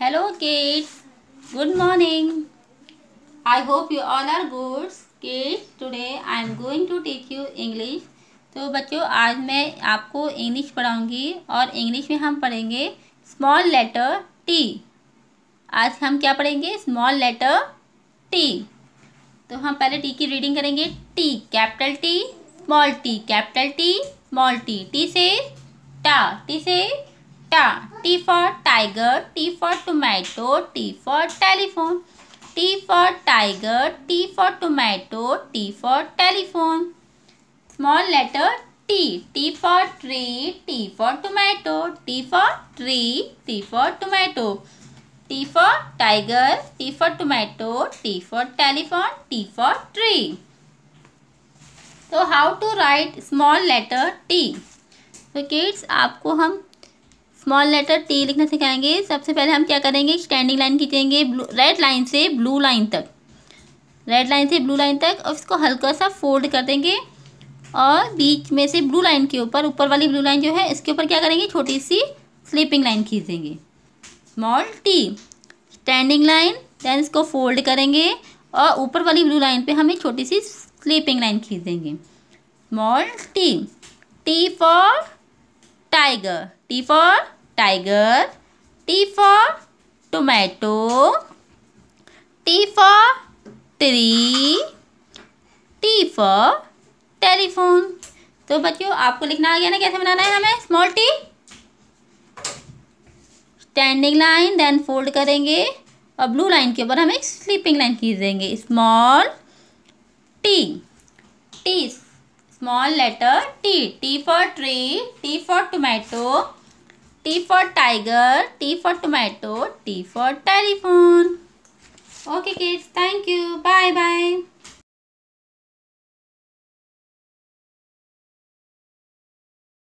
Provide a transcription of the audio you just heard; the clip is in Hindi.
Hello kids good morning I hope you all are goods kids today I am going to teach you English तो बच्चों आज मैं आपको इंग्लिश पढ़ाऊंगी और इंग्लिश में हम पढ़ेंगे स्मॉल लेटर टी आज हम क्या पढ़ेंगे स्मॉल लेटर टी तो हम पहले टी की रीडिंग करेंगे T capital T small T capital T small T T से टा टी से टा T for tiger T for tomato T for telephone T for tiger T for tomato T for telephone small letter T T for tree T for tomato T for tree T for tomato T for tiger T for tomato T for telephone T for tree तो how to write small letter T तो किड्स आपको हम स्मॉल लेटर टी लिखना सिखाएंगे सबसे पहले हम क्या करेंगे स्टैंडिंग लाइन खींचेंगे रेड लाइन से ब्लू लाइन तक रेड लाइन से ब्लू लाइन तक और इसको हल्का सा फोल्ड कर देंगे और बीच में से ब्लू लाइन के ऊपर ऊपर वाली ब्लू लाइन जो है इसके ऊपर क्या करेंगे छोटी सी स्लीपिंग लाइन खींचेंगे small T standing line then इसको फोल्ड करेंगे और ऊपर वाली ब्लू लाइन पे हम एक छोटी सी स्लीपिंग लाइन खींच देंगे small T T for tiger T for tiger. T for tomato. T for tree. T for telephone तो बच्चों आपको लिखना आ गया ना कैसे बनाना है हमें small T standing line then fold करेंगे और ब्लू लाइन के ऊपर हम एक स्लीपिंग लाइन खींच देंगे small T T small letter T T for tree T for tomato T for tiger, T for tomato, T for telephone. Okay kids, thank you. Bye-bye.